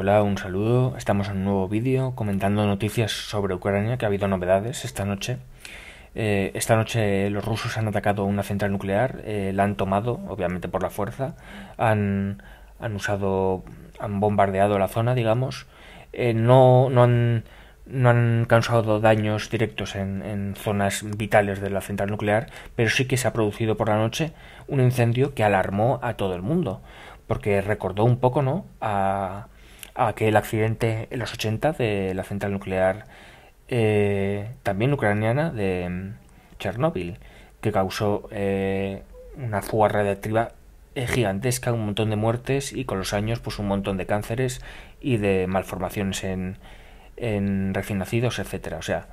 Hola, un saludo. Estamos en un nuevo vídeo comentando noticias sobre Ucrania, que ha habido novedades esta noche. Eh, esta noche los rusos han atacado una central nuclear, eh, la han tomado, obviamente por la fuerza, han, usado, han bombardeado la zona, digamos. Eh, no, no, han, no han causado daños directos en, en zonas vitales de la central nuclear, pero sí que se ha producido por la noche un incendio que alarmó a todo el mundo, porque recordó un poco, ¿no?, a aquel accidente en los 80 de la central nuclear eh, también ucraniana de mm, Chernóbil, que causó eh, una fuga radiactiva eh, gigantesca, un montón de muertes y con los años pues un montón de cánceres y de malformaciones en, en recién nacidos, etcétera. O sea,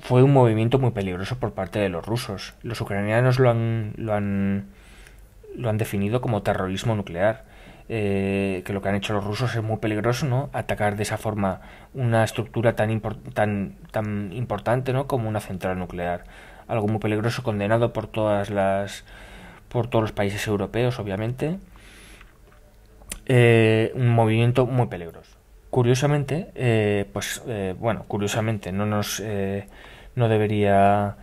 fue un movimiento muy peligroso por parte de los rusos. Los ucranianos lo han, lo han lo han definido como terrorismo nuclear. Eh, que lo que han hecho los rusos es muy peligroso, ¿no? Atacar de esa forma una estructura tan, tan, tan importante, ¿no? Como una central nuclear. Algo muy peligroso, condenado por todas las. por todos los países europeos, obviamente. Eh, un movimiento muy peligroso. Curiosamente, eh, pues bueno, curiosamente, no nos. no debería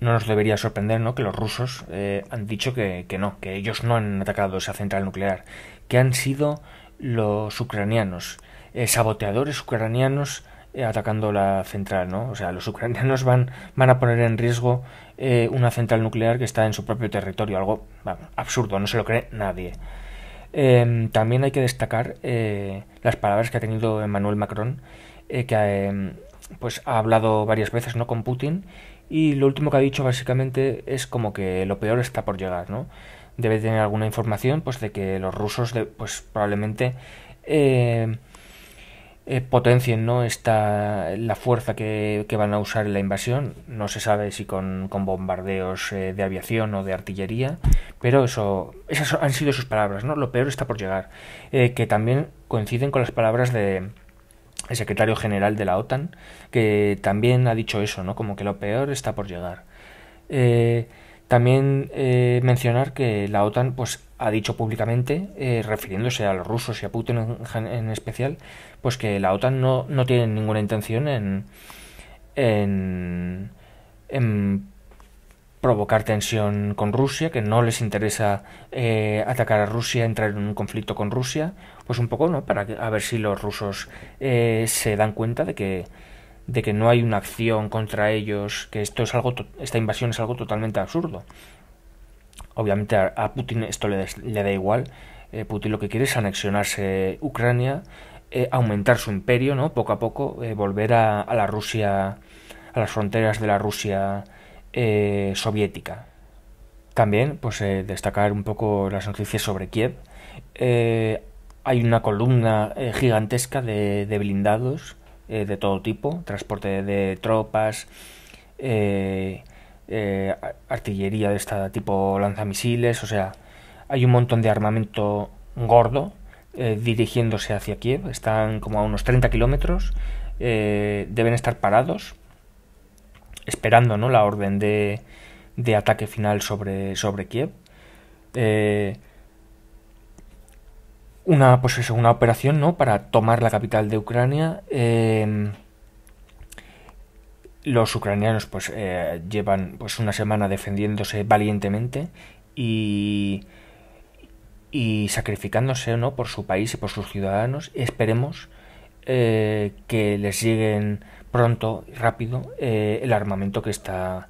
no nos debería sorprender ¿no? que los rusos eh, han dicho que, no, que ellos no han atacado esa central nuclear, que han sido los ucranianos, eh, saboteadores ucranianos eh, atacando la central, ¿no? O sea, los ucranianos van, van a poner en riesgo una central nuclear que está en su propio territorio, algo absurdo, no se lo cree nadie. Em, también hay que destacar las palabras que ha tenido Emmanuel Macron, que em, pues ha hablado varias veces ¿no? con Putin y lo último que ha dicho básicamente es como que lo peor está por llegar, ¿no? Debe tener alguna información pues de que los rusos pues probablemente eh, eh, potencien ¿no? está la fuerza que, que, van a usar en la invasión. No se sabe si con, bombardeos eh, de aviación o de artillería, pero eso, esas han sido sus palabras, ¿no? Lo peor está por llegar, que también coinciden con las palabras de el secretario general de la OTAN, que también ha dicho eso, ¿no? Como que lo peor está por llegar. Eh, también eh, mencionar que la OTAN pues, ha dicho públicamente, eh, refiriéndose a los rusos y a Putin en, especial, pues que la OTAN no, no tiene ninguna intención en, en provocar tensión con Rusia, que no les interesa eh, atacar a Rusia, entrar en un conflicto con Rusia, pues un poco, ¿no? Para a ver si los rusos eh, se dan cuenta de que de que no hay una acción contra ellos, que esto es algo esta invasión es algo totalmente absurdo. Obviamente a, Putin esto le, da igual. Eh, Putin lo que quiere es anexionarse Ucrania, aumentar su imperio, ¿no? Poco a poco volver a, a la Rusia, a las fronteras de la Rusia eh, soviética. También, pues eh, destacar un poco las noticias sobre Kiev. Eh, hay una columna gigantesca de, de blindados de todo tipo, transporte de tropas, artillería de esta tipo lanzamisiles, o sea, hay un montón de armamento gordo dirigiéndose hacia Kiev. Están como a unos 30 kilómetros, deben estar parados esperando ¿no? la orden de, ataque final sobre, sobre Kiev. Eh, una, pues es una operación ¿no? para tomar la capital de Ucrania. Eh, los ucranianos pues, eh, llevan pues, una semana defendiéndose valientemente y, y sacrificándose ¿no? por su país y por sus ciudadanos. Esperemos que les lleguen pronto y rápido eh, el armamento que está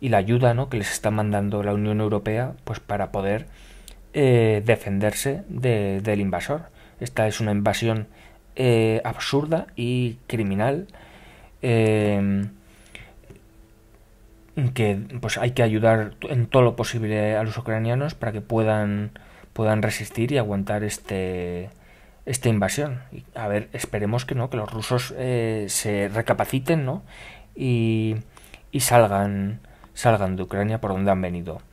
y la ayuda ¿no? que les está mandando la Unión Europea pues para poder eh, defenderse del invasor. Esta es una invasión eh, absurda y criminal que pues hay que ayudar en todo lo posible a los ucranianos para que puedan puedan resistir y aguantar este esta invasión. a ver, esperemos que no, que los rusos eh, se recapaciten, ¿no? Y, y salgan, salgan de Ucrania por donde han venido.